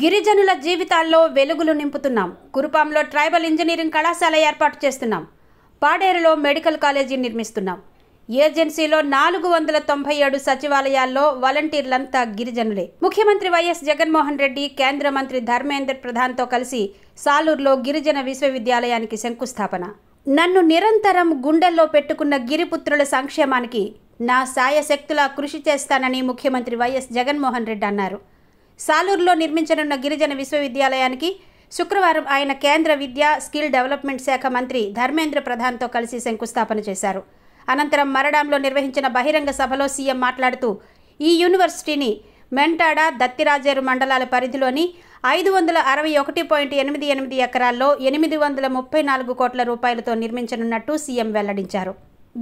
గిరిజనుల జీవితాల్లో వెలుగులు నింపుతున్నాం కురుపాంలో ట్రైబల్ ఇంజనీరింగ్ కళాశాల ఏర్పాటు చేస్తున్నాం పాడేరులో మెడికల్ కాలేజీ నిర్మిస్తున్నాం ఏజెన్సీలో నాలుగు వందల తొంభై ఏడు సచివాలయాల్లో వాలంటీర్లంతా గిరిజనులే ముఖ్యమంత్రి వైఎస్ జగన్మోహన్ రెడ్డి కేంద్ర మంత్రి ధర్మేంద్ర ప్రధాన్తో కలిసి సాలూరులో గిరిజన విశ్వవిద్యాలయానికి శంకుస్థాపన నన్ను నిరంతరం గుండెల్లో పెట్టుకున్న గిరిపుత్రుల సంక్షేమానికి నా సాయశక్తులా కృషి చేస్తానని ముఖ్యమంత్రి వైఎస్ జగన్మోహన్ రెడ్డి అన్నారు సాలూరులో నిర్మించనున్న గిరిజన విశ్వవిద్యాలయానికి శుక్రవారం ఆయన కేంద్ర విద్యా స్కిల్ డెవలప్మెంట్ శాఖ మంత్రి ధర్మేంద్ర ప్రధాన్తో కలిసి శంకుస్థాపన చేశారు అనంతరం మరడాంలో నిర్వహించిన బహిరంగ సభలో సీఎం మాట్లాడుతూ ఈ యూనివర్సిటీని మెంటాడ దత్తిరాజేరు మండలాల పరిధిలోని ఐదు వందల అరవై ఒకటి పాయింట్ ఎనిమిది ఎనిమిది ఎకరాల్లో ఎనిమిది వందల ముప్పై నాలుగు కోట్ల రూపాయలతో నిర్మించనున్నట్టు సీఎం వెల్లడించారు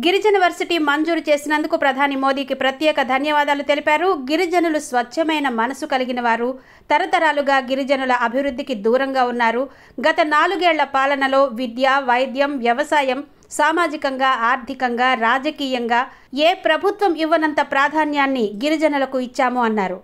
గిరిజన వర్సిటీ మంజూరు చేసినందుకు ప్రధాని మోదీకి ప్రత్యేక ధన్యవాదాలు తెలిపారు గిరిజనులు స్వచ్ఛమైన మనసు కలిగిన వారు తరతరాలుగా గిరిజనుల అభివృద్ధికి దూరంగా ఉన్నారు గత నాలుగేళ్ల పాలనలో విద్య వైద్యం వ్యవసాయం సామాజికంగా ఆర్థికంగా రాజకీయంగా ఏ ప్రభుత్వం ఇవ్వనంత ప్రాధాన్యాన్ని గిరిజనులకు ఇచ్చాము అన్నారు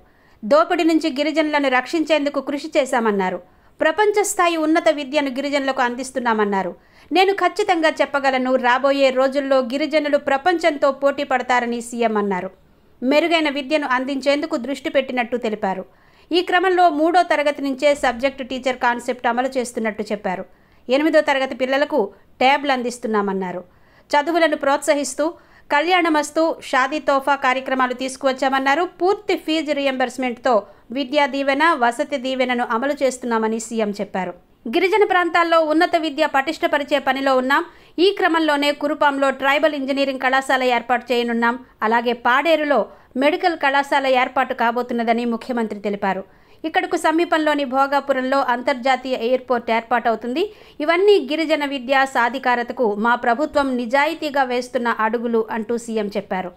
దోపిడి నుంచి గిరిజనులను రక్షించేందుకు కృషి చేశామన్నారు ప్రపంచ స్థాయి ఉన్నత విద్యను గిరిజనులకు అందిస్తున్నామన్నారు నేను ఖచ్చితంగా చెప్పగలను రాబోయే రోజుల్లో గిరిజనులు ప్రపంచంతో పోటీ పడతారని సీఎం అన్నారు మెరుగైన విద్యను అందించేందుకు దృష్టి పెట్టినట్టు తెలిపారు ఈ క్రమంలో మూడో తరగతి నుంచే సబ్జెక్టు టీచర్ కాన్సెప్ట్ అమలు చేస్తున్నట్టు చెప్పారు ఎనిమిదో తరగతి పిల్లలకు ట్యాబ్లు అందిస్తున్నామన్నారు చదువులను ప్రోత్సహిస్తూ కళ్యాణమస్తు షాదీ తోఫా కార్యక్రమాలు తీసుకువచ్చామన్నారు పూర్తి ఫీజు రియంబర్స్మెంట్తో విద్యా దీవెన వసతి దీవెనను అమలు చేస్తున్నామని సీఎం చెప్పారు గిరిజన ప్రాంతాల్లో ఉన్నత విద్య పటిష్టపరిచే పనిలో ఉన్నాం ఈ క్రమంలోనే కురుపాంలో ట్రైబల్ ఇంజనీరింగ్ కళాశాల ఏర్పాటు చేయనున్నాం అలాగే పాడేరులో మెడికల్ కళాశాల ఏర్పాటు కాబోతున్నదని ముఖ్యమంత్రి తెలిపారు ఇక్కడకు సమీపంలోని భోగాపురంలో అంతర్జాతీయ ఎయిర్పోర్ట్ ఏర్పాటవుతుంది ఇవన్నీ గిరిజన విద్యా సాధికారతకు మా ప్రభుత్వం నిజాయితీగా వేస్తున్న అడుగులు అంటూ సీఎం చెప్పారు